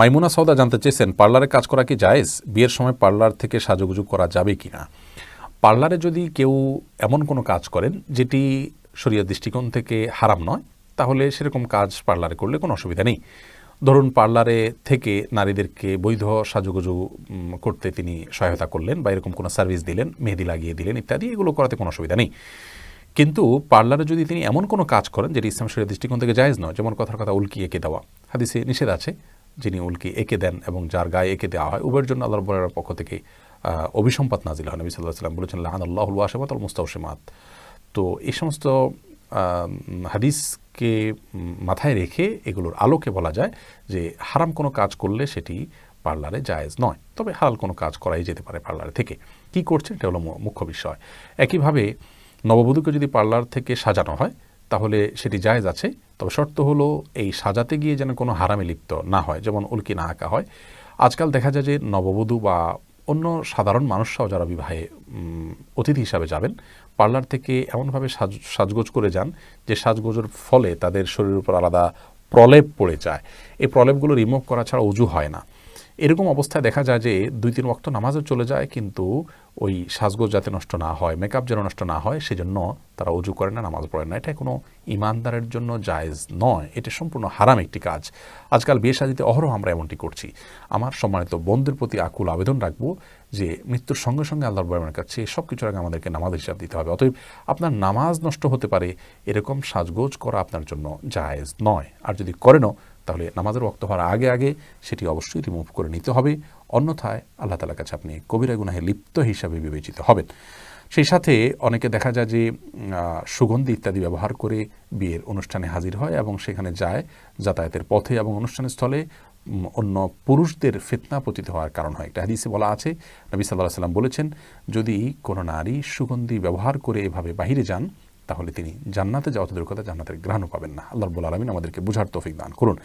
মাইমুনা সৌদা জানতে চেয়েছেন পার্লারে কাজ করা কি জায়েজ বিয়ের সময় পার্লার থেকে সাজুগুজু করা যাবে কি না পার্লারে যদি কেউ এমন কোনো কাজ করেন যেটি শরীয় দৃষ্টিকোণ থেকে হারাম নয় তাহলে সেরকম কাজ পার্লারে করলে কোনো অসুবিধা নেই ধরুন পার্লারে থেকে নারীদেরকে বৈধ সাজুগুজু করতে তিনি সহায়তা করলেন বা এরকম কোনো সার্ভিস দিলেন মেহেদি লাগিয়ে দিলেন ইত্যাদি এগুলো করাতে কোনো অসুবিধা নেই কিন্তু পার্লারে যদি তিনি এমন কোনো কাজ করেন যেটি ইসলাম শরীর দৃষ্টিকোণ থেকে জায়েজ নয় যেমন কথার কথা উল্কি এঁকে দেওয়া হাদিসে নিষেধ আছে যিনি উল্কি এঁকে দেন এবং যার গায়ে এঁকে দেওয়া হয় উভয়ের জন্য আল্লাহ রব্বুল পক্ষ থেকে অভিসম্পাত নাজিল হয় নবী সাল্লাহ সাল্লাম বলেছেন লাহান আল্লাহুল আসেমাত আল মুস্তাউসেমাত তো এই সমস্ত হাদিসকে মাথায় রেখে এগুলোর আলোকে বলা যায় যে হারাম কোনো কাজ করলে সেটি পার্লারে জায়েজ নয় তবে হালাল কোনো কাজ করাই যেতে পারে পার্লারে থেকে কি করছে এটা হলো মুখ্য বিষয় একইভাবে নববধূকে যদি পার্লার থেকে সাজানো হয় তাহলে সেটি জায়জ আছে তবে শর্ত হলো এই সাজাতে গিয়ে যেন কোনো হারামে লিপ্ত না হয় যেমন উল্কি না আঁকা হয় আজকাল দেখা যায় যে নববধূ বা অন্য সাধারণ মানুষরাও যারা বিবাহে অতিথি হিসাবে যাবেন পার্লার থেকে এমনভাবে সাজ সাজগোজ করে যান যে সাজগোজের ফলে তাদের শরীরের উপর আলাদা প্রলেপ পড়ে যায় এই প্রলেপগুলো রিমুভ করা ছাড়া উজু হয় না এরকম অবস্থায় দেখা যায় যে দুই তিন ওক্ত নামাজও চলে যায় কিন্তু ওই সাজগোজ যাতে নষ্ট না হয় মেকআপ যেন নষ্ট না হয় সেজন্য তারা অজু করে না নামাজ পড়ে না এটা কোনো ইমানদারের জন্য জায়েজ নয় এটা সম্পূর্ণ হারাম একটি কাজ আজকাল বিয়ে সাজিতে অহরহ আমরা এমনটি করছি আমার সম্মানিত বন্ধুর প্রতি আকুল আবেদন রাখবো যে মৃত্যুর সঙ্গে সঙ্গে আল্লাহর বয়ানের কাছে সব কিছুর আগে আমাদেরকে নামাজ হিসাব দিতে হবে অতএব আপনার নামাজ নষ্ট হতে পারে এরকম সাজগোজ করা আপনার জন্য জায়েজ নয় আর যদি করেনও তাহলে নামাজের রক্ত হওয়ার আগে আগে সেটি অবশ্যই রিমুভ করে নিতে হবে অন্যথায় আল্লাহ তালার কাছে আপনি কবিরা গুনাহে লিপ্ত হিসাবে বিবেচিত হবেন সেই সাথে অনেকে দেখা যায় যে সুগন্ধি ইত্যাদি ব্যবহার করে বিয়ের অনুষ্ঠানে হাজির হয় এবং সেখানে যায় যাতায়াতের পথে এবং অনুষ্ঠানের স্থলে অন্য পুরুষদের ফেতনা পতিত হওয়ার কারণ হয় একটা হাদিসে বলা আছে নবী সাল্লাহ সাল্লাম বলেছেন যদি কোনো নারী সুগন্ধি ব্যবহার করে এভাবে বাহিরে যান তাহলে তিনি জান্নাতে যাওয়া তাদের কথা জান্নাতের গ্রহণও পাবেন না আল্লাহ রব্বুল আলমিন আমাদেরকে বুঝার তৌফিক দান করুন